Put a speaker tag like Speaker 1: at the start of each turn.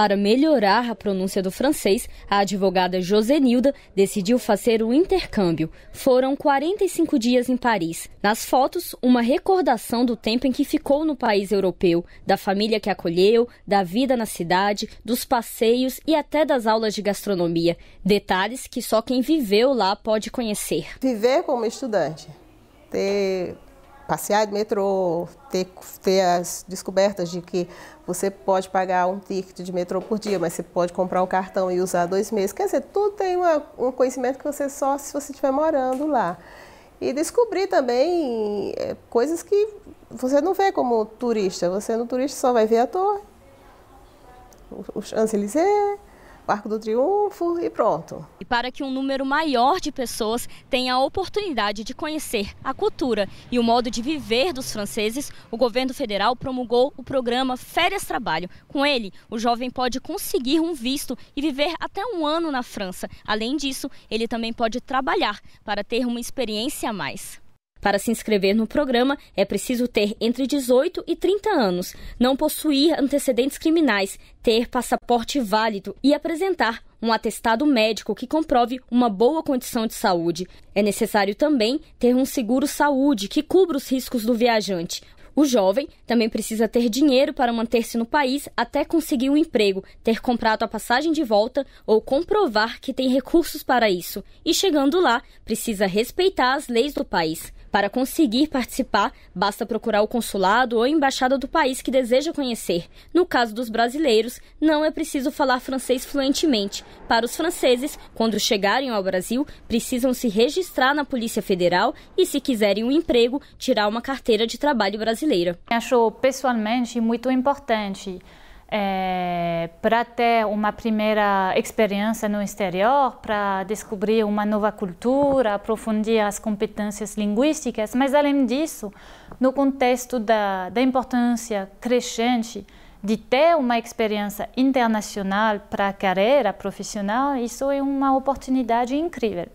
Speaker 1: Para melhorar a pronúncia do francês, a advogada Josenilda decidiu fazer o intercâmbio. Foram 45 dias em Paris. Nas fotos, uma recordação do tempo em que ficou no país europeu, da família que acolheu, da vida na cidade, dos passeios e até das aulas de gastronomia. Detalhes que só
Speaker 2: quem viveu lá pode conhecer. Viver como estudante, ter passear de metrô, ter, ter as descobertas de que você pode pagar um ticket de metrô por dia, mas você pode comprar um cartão e usar dois meses. Quer dizer, tudo tem uma, um conhecimento que você só se você estiver morando lá. E descobrir também é, coisas que você não vê como turista. Você no turista só vai ver a torre, o Champs-Élysées, Arco do Triunfo e pronto. E
Speaker 1: para que um número maior de pessoas tenha a oportunidade de conhecer a cultura e o modo de viver dos franceses, o governo federal promulgou o programa Férias Trabalho. Com ele, o jovem pode conseguir um visto e viver até um ano na França. Além disso, ele também pode trabalhar para ter uma experiência a mais. Para se inscrever no programa, é preciso ter entre 18 e 30 anos, não possuir antecedentes criminais, ter passaporte válido e apresentar um atestado médico que comprove uma boa condição de saúde. É necessário também ter um seguro saúde que cubra os riscos do viajante. O jovem também precisa ter dinheiro para manter-se no país até conseguir um emprego, ter comprado a passagem de volta ou comprovar que tem recursos para isso. E chegando lá, precisa respeitar as leis do país. Para conseguir participar, basta procurar o consulado ou embaixada do país que deseja conhecer. No caso dos brasileiros, não é preciso falar francês fluentemente. Para os franceses, quando chegarem ao Brasil, precisam se registrar na Polícia Federal e, se quiserem um emprego, tirar
Speaker 3: uma carteira de trabalho brasileira. Acho pessoalmente muito importante é, para ter uma primeira experiência no exterior, para descobrir uma nova cultura, aprofundir as competências linguísticas, mas além disso, no contexto da, da importância crescente de ter uma experiência internacional para a carreira profissional, isso é uma oportunidade incrível.